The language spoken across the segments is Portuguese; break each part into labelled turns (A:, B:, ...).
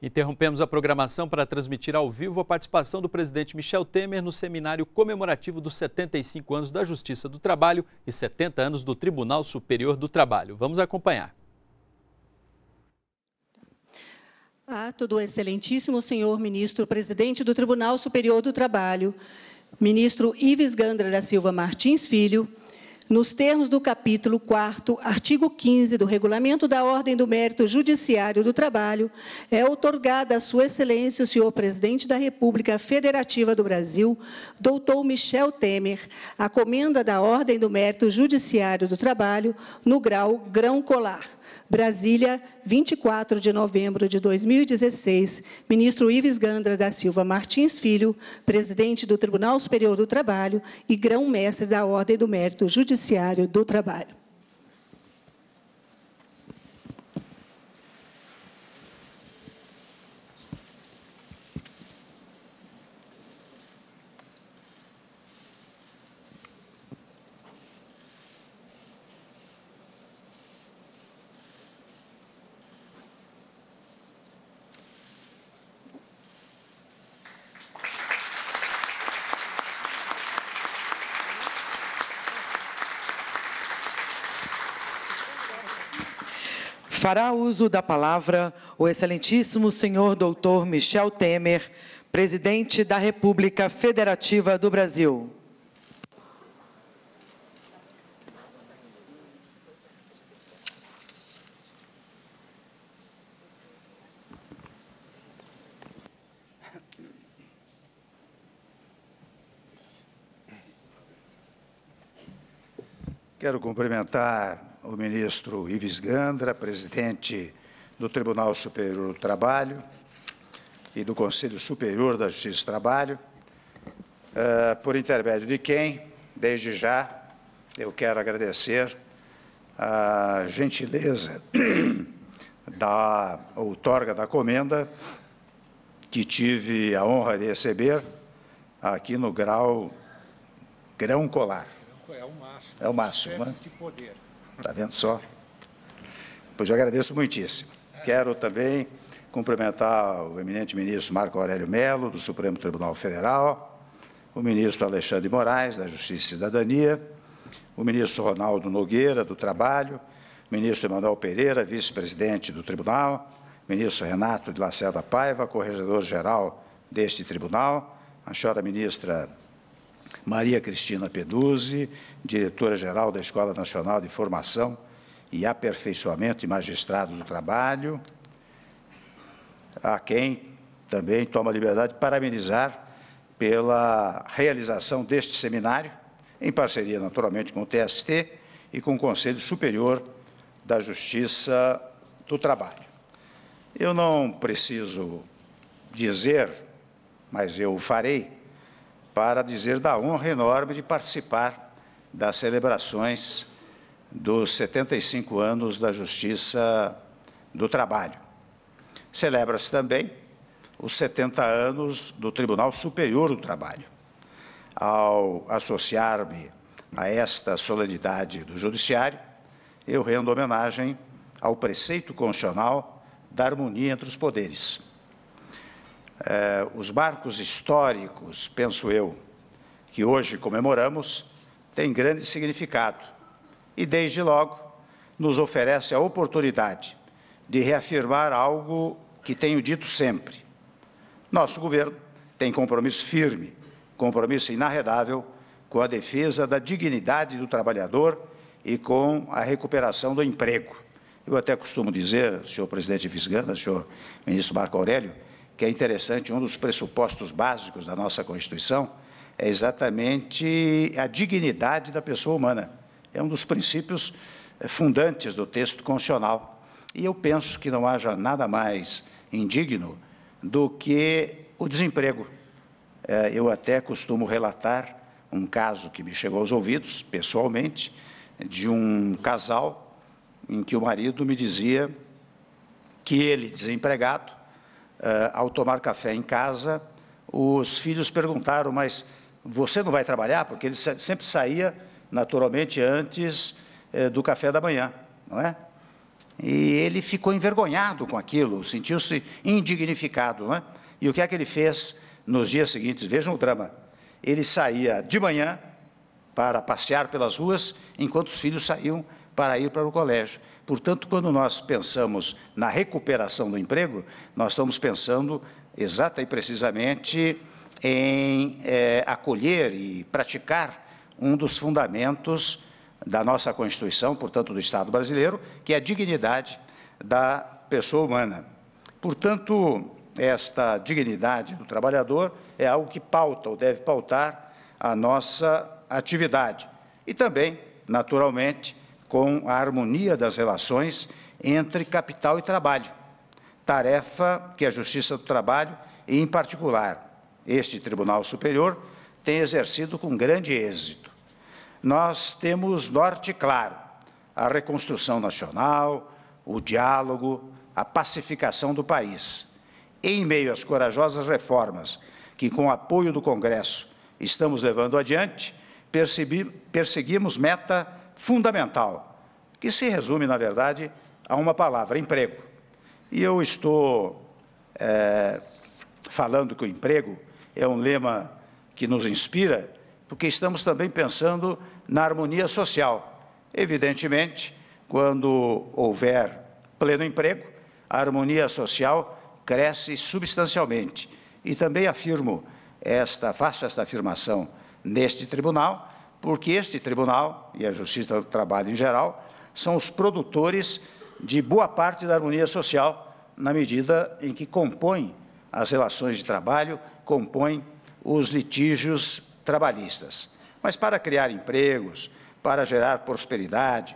A: Interrompemos a programação para transmitir ao vivo a participação do presidente Michel Temer no seminário comemorativo dos 75 anos da Justiça do Trabalho e 70 anos do Tribunal Superior do Trabalho. Vamos acompanhar.
B: Ato ah, do excelentíssimo senhor ministro presidente do Tribunal Superior do Trabalho, ministro Ives Gandra da Silva Martins Filho, nos termos do capítulo 4, artigo 15 do Regulamento da Ordem do Mérito Judiciário do Trabalho, é outorgada a Sua Excelência o senhor Presidente da República Federativa do Brasil, doutor Michel Temer, a comenda da Ordem do Mérito Judiciário do Trabalho no grau grão colar Brasília, 24 de novembro de 2016, ministro Ives Gandra da Silva Martins Filho, presidente do Tribunal Superior do Trabalho e grão-mestre da Ordem do Mérito Judiciário do Trabalho.
A: fará uso da palavra o excelentíssimo senhor doutor Michel Temer, presidente da República Federativa do Brasil.
B: Quero cumprimentar o ministro Ives Gandra, presidente do Tribunal Superior do Trabalho e do Conselho Superior da Justiça do Trabalho, ah, por intermédio de quem, desde já, eu quero agradecer a gentileza da outorga da comenda, que tive a honra de receber aqui no grau grão colar. É o máximo. É o máximo, né? De poder. Está vendo só? Pois eu agradeço muitíssimo. Quero também cumprimentar o eminente ministro Marco Aurélio Melo, do Supremo Tribunal Federal, o ministro Alexandre Moraes, da Justiça e Cidadania, o ministro Ronaldo Nogueira, do Trabalho, o ministro Emanuel Pereira, vice-presidente do Tribunal, o ministro Renato de Lacerda Paiva, corregedor-geral deste Tribunal, a senhora ministra Maria Cristina Peduzzi, diretora-geral da Escola Nacional de Formação e Aperfeiçoamento de Magistrados do Trabalho, a quem também toma liberdade de parabenizar pela realização deste seminário, em parceria, naturalmente, com o TST e com o Conselho Superior da Justiça do Trabalho. Eu não preciso dizer, mas eu o farei, para dizer da honra enorme de participar das celebrações dos 75 anos da Justiça do Trabalho. Celebra-se também os 70 anos do Tribunal Superior do Trabalho. Ao associar-me a esta solenidade do Judiciário, eu rendo homenagem ao preceito constitucional da harmonia entre os poderes eh, os marcos históricos, penso eu, que hoje comemoramos, têm grande significado e, desde logo, nos oferece a oportunidade de reafirmar algo que tenho dito sempre. Nosso governo tem compromisso firme, compromisso inarredável com a defesa da dignidade do trabalhador e com a recuperação do emprego. Eu até costumo dizer, senhor presidente Fisgana, senhor ministro Marco Aurélio, que é interessante, um dos pressupostos básicos da nossa Constituição é exatamente a dignidade da pessoa humana. É um dos princípios eh, fundantes do texto constitucional. E eu penso que não haja nada mais indigno do que o desemprego. Eh, eu até costumo relatar um caso que me chegou aos ouvidos, pessoalmente, de um casal em que o marido me dizia que ele, desempregado, eh, ao tomar café em casa, os filhos perguntaram, mas você não vai trabalhar? Porque ele sempre saía, naturalmente, antes eh, do café da manhã, não é? E ele ficou envergonhado com aquilo, sentiu-se indignificado, não é? E o que é que ele fez nos dias seguintes? Vejam o drama. Ele saía de manhã para passear pelas ruas, enquanto os filhos saíam para ir para o colégio. Portanto, quando nós pensamos na recuperação do emprego, nós estamos pensando exata e precisamente em é, acolher e praticar um dos fundamentos da nossa Constituição, portanto, do Estado brasileiro, que é a dignidade da pessoa humana. Portanto, esta dignidade do trabalhador é algo que pauta ou deve pautar a nossa atividade. E também, naturalmente, com a harmonia das relações entre capital e trabalho, tarefa que a Justiça do Trabalho, e em particular este Tribunal Superior, tem exercido com grande êxito. Nós temos norte claro, a reconstrução nacional, o diálogo, a pacificação do país. Em meio às corajosas reformas que, com o apoio do Congresso, estamos levando adiante, perseguimos meta fundamental, que se resume, na verdade, a uma palavra: emprego. E eu estou é, falando que o emprego é um lema que nos inspira, porque estamos também pensando na harmonia social. Evidentemente, quando houver pleno emprego, a harmonia social cresce substancialmente. E também afirmo esta, faço esta afirmação neste tribunal, porque este tribunal e a Justiça do Trabalho em geral são os produtores de boa parte da harmonia social, na medida em que compõem as relações de trabalho, compõem os litígios trabalhistas. Mas para criar empregos, para gerar prosperidade,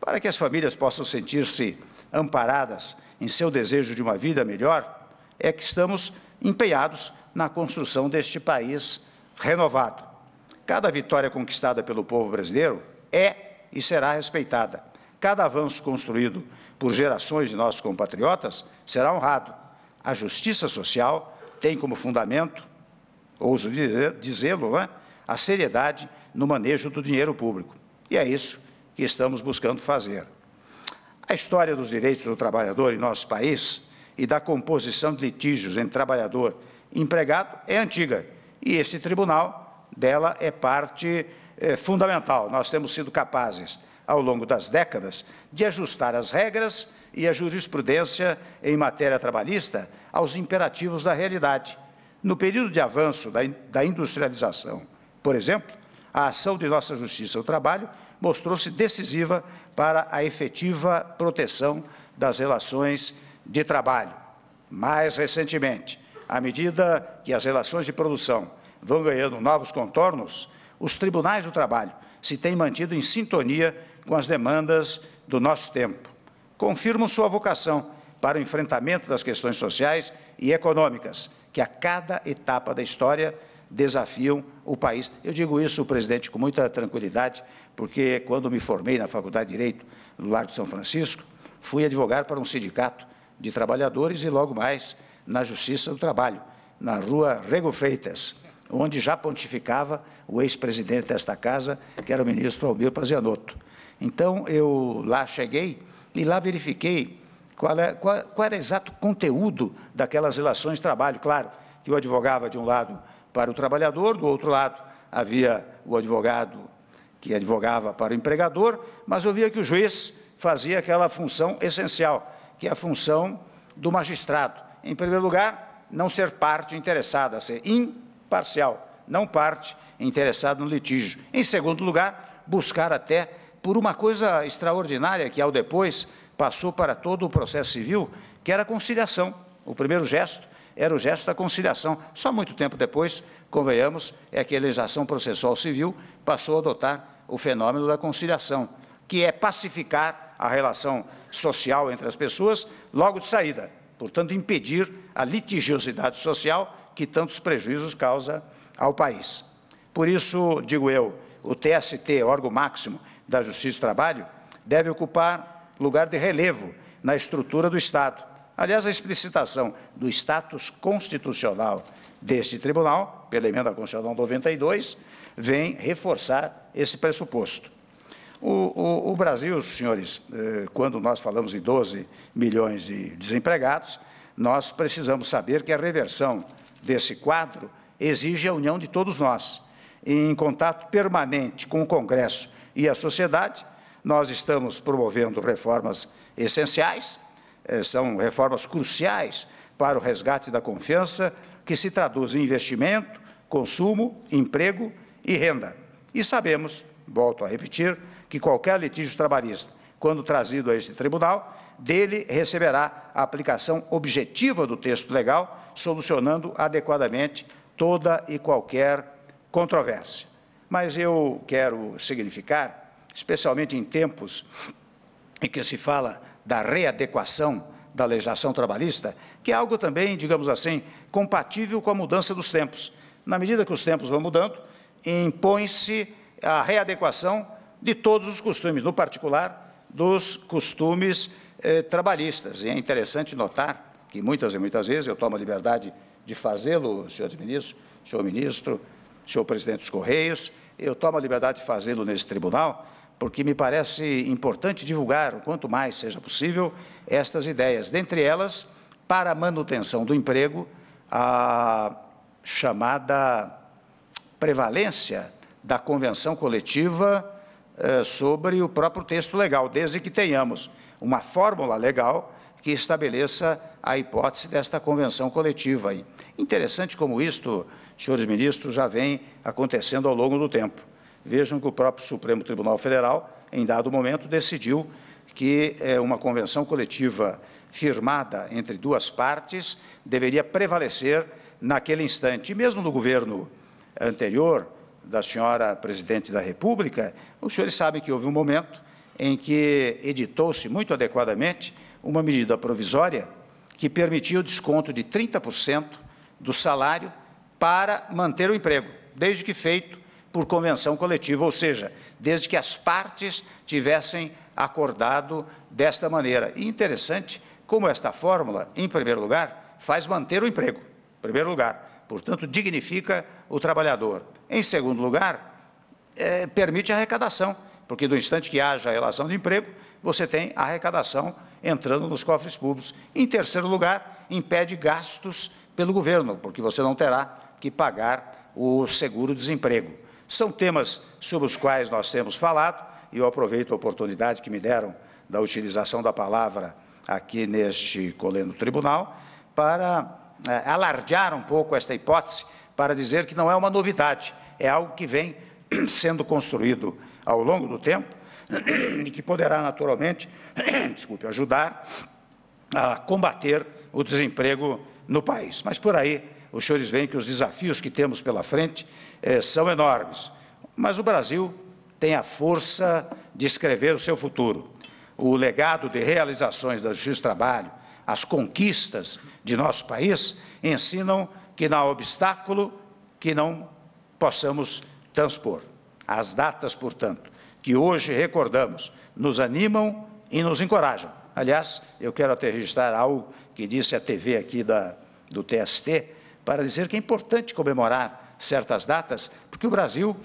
B: para que as famílias possam sentir-se amparadas em seu desejo de uma vida melhor, é que estamos empenhados na construção deste país renovado. Cada vitória conquistada pelo povo brasileiro é e será respeitada. Cada avanço construído por gerações de nossos compatriotas será honrado. A justiça social tem como fundamento, ouso dizê-lo, é? a seriedade no manejo do dinheiro público. E é isso que estamos buscando fazer. A história dos direitos do trabalhador em nosso país e da composição de litígios entre trabalhador e empregado é antiga, e este tribunal dela é parte é, fundamental. Nós temos sido capazes, ao longo das décadas, de ajustar as regras e a jurisprudência em matéria trabalhista aos imperativos da realidade. No período de avanço da, da industrialização, por exemplo, a ação de nossa Justiça ao Trabalho mostrou-se decisiva para a efetiva proteção das relações de trabalho. Mais recentemente, à medida que as relações de produção vão ganhando novos contornos, os tribunais do trabalho se têm mantido em sintonia com as demandas do nosso tempo. Confirmam sua vocação para o enfrentamento das questões sociais e econômicas, que a cada etapa da história desafiam o país. Eu digo isso, presidente, com muita tranquilidade, porque quando me formei na Faculdade de Direito, no Largo de São Francisco, fui advogar para um sindicato de trabalhadores e logo mais na Justiça do Trabalho, na Rua Rego Freitas onde já pontificava o ex-presidente desta casa, que era o ministro Almir Pazianotto. Então, eu lá cheguei e lá verifiquei qual, é, qual, qual era o exato conteúdo daquelas relações de trabalho. Claro que o advogava de um lado para o trabalhador, do outro lado havia o advogado que advogava para o empregador, mas eu via que o juiz fazia aquela função essencial, que é a função do magistrado. Em primeiro lugar, não ser parte interessada, ser in parcial, não parte é interessado no litígio. Em segundo lugar, buscar até por uma coisa extraordinária que ao depois passou para todo o processo civil, que era a conciliação. O primeiro gesto era o gesto da conciliação. Só muito tempo depois, convenhamos, é que a legislação processual civil passou a adotar o fenômeno da conciliação, que é pacificar a relação social entre as pessoas logo de saída, portanto, impedir a litigiosidade social que tantos prejuízos causa ao país. Por isso, digo eu, o TST, órgão máximo da Justiça e Trabalho, deve ocupar lugar de relevo na estrutura do Estado. Aliás, a explicitação do status constitucional deste tribunal, pela emenda constitucional 92, vem reforçar esse pressuposto. O, o, o Brasil, senhores, eh, quando nós falamos em 12 milhões de desempregados, nós precisamos saber que a reversão desse quadro exige a união de todos nós. Em contato permanente com o Congresso e a sociedade, nós estamos promovendo reformas essenciais, eh, são reformas cruciais para o resgate da confiança, que se traduz em investimento, consumo, emprego e renda. E sabemos, volto a repetir, que qualquer litígio trabalhista quando trazido a este tribunal, dele receberá a aplicação objetiva do texto legal, solucionando adequadamente toda e qualquer controvérsia. Mas eu quero significar, especialmente em tempos em que se fala da readequação da legislação trabalhista, que é algo também, digamos assim, compatível com a mudança dos tempos. Na medida que os tempos vão mudando, impõe-se a readequação de todos os costumes, no particular, dos costumes eh, trabalhistas. E é interessante notar que muitas e muitas vezes eu tomo a liberdade de fazê-lo, senhores ministros, senhor ministro, senhor presidente dos Correios, eu tomo a liberdade de fazê-lo nesse tribunal, porque me parece importante divulgar, o quanto mais seja possível, estas ideias. Dentre elas, para a manutenção do emprego, a chamada prevalência da convenção coletiva eh, sobre o próprio texto legal, desde que tenhamos uma fórmula legal que estabeleça a hipótese desta convenção coletiva. Interessante como isto, senhores ministros, já vem acontecendo ao longo do tempo. Vejam que o próprio Supremo Tribunal Federal, em dado momento, decidiu que eh, uma convenção coletiva firmada entre duas partes deveria prevalecer naquele instante. E mesmo no governo anterior, da senhora presidente da República, os senhores sabem que houve um momento em que editou-se muito adequadamente uma medida provisória que permitiu o desconto de 30% do salário para manter o emprego, desde que feito por convenção coletiva, ou seja, desde que as partes tivessem acordado desta maneira. E interessante como esta fórmula, em primeiro lugar, faz manter o emprego, em primeiro lugar, portanto, dignifica o trabalhador. Em segundo lugar, é, permite a arrecadação, porque do instante que haja a relação de emprego, você tem a arrecadação entrando nos cofres públicos. Em terceiro lugar, impede gastos pelo governo, porque você não terá que pagar o seguro-desemprego. São temas sobre os quais nós temos falado, e eu aproveito a oportunidade que me deram da utilização da palavra aqui neste coleno tribunal para é, alardear um pouco esta hipótese para dizer que não é uma novidade, é algo que vem sendo construído ao longo do tempo e que poderá naturalmente, desculpe, ajudar a combater o desemprego no país. Mas por aí os senhores veem que os desafios que temos pela frente eh, são enormes. Mas o Brasil tem a força de escrever o seu futuro. O legado de realizações da Justiça do Trabalho, as conquistas de nosso país ensinam que não há obstáculo que não possamos transpor. As datas, portanto, que hoje recordamos, nos animam e nos encorajam. Aliás, eu quero até registrar algo que disse a TV aqui da, do TST, para dizer que é importante comemorar certas datas, porque o Brasil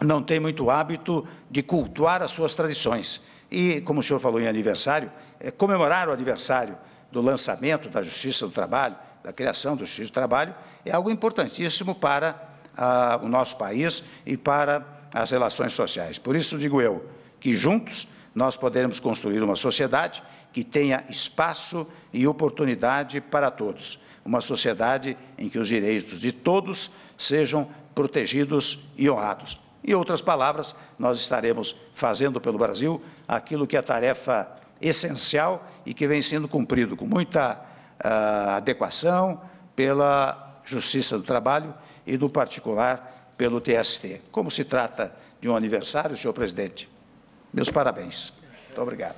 B: não tem muito hábito de cultuar as suas tradições. E, como o senhor falou em aniversário, é comemorar o aniversário do lançamento da Justiça do Trabalho, da criação do justiça do trabalho, é algo importantíssimo para ah, o nosso país e para as relações sociais. Por isso digo eu que juntos nós poderemos construir uma sociedade que tenha espaço e oportunidade para todos, uma sociedade em que os direitos de todos sejam protegidos e honrados. Em outras palavras, nós estaremos fazendo pelo Brasil aquilo que é tarefa essencial e que vem sendo cumprido com muita uh, adequação, pela Justiça do Trabalho e, no particular, pelo TST. Como se trata de um aniversário, senhor presidente, meus parabéns. Muito obrigado.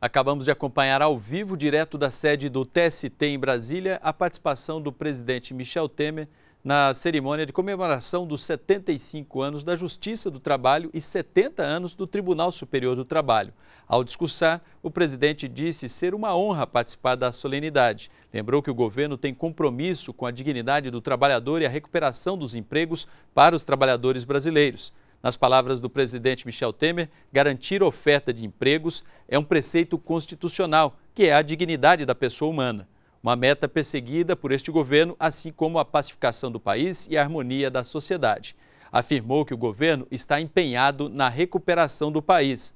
A: Acabamos de acompanhar ao vivo, direto da sede do TST em Brasília, a participação do presidente Michel Temer na cerimônia de comemoração dos 75 anos da Justiça do Trabalho e 70 anos do Tribunal Superior do Trabalho. Ao discursar, o presidente disse ser uma honra participar da solenidade. Lembrou que o governo tem compromisso com a dignidade do trabalhador e a recuperação dos empregos para os trabalhadores brasileiros. Nas palavras do presidente Michel Temer, garantir oferta de empregos é um preceito constitucional, que é a dignidade da pessoa humana. Uma meta perseguida por este governo, assim como a pacificação do país e a harmonia da sociedade. Afirmou que o governo está empenhado na recuperação do país.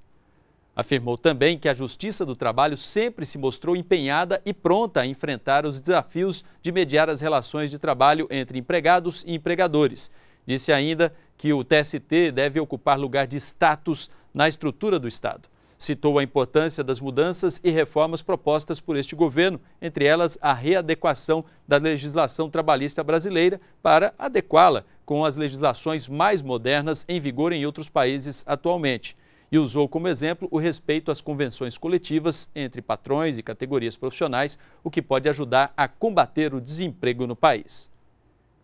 A: Afirmou também que a Justiça do Trabalho sempre se mostrou empenhada e pronta a enfrentar os desafios de mediar as relações de trabalho entre empregados e empregadores. Disse ainda que o TST deve ocupar lugar de status na estrutura do Estado. Citou a importância das mudanças e reformas propostas por este governo, entre elas a readequação da legislação trabalhista brasileira para adequá-la com as legislações mais modernas em vigor em outros países atualmente e usou como exemplo o respeito às convenções coletivas entre patrões e categorias profissionais, o que pode ajudar a combater o desemprego no país.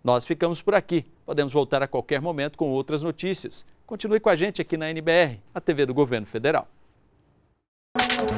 A: Nós ficamos por aqui. Podemos voltar a qualquer momento com outras notícias. Continue com a gente aqui na NBR, a TV do Governo Federal. Bye.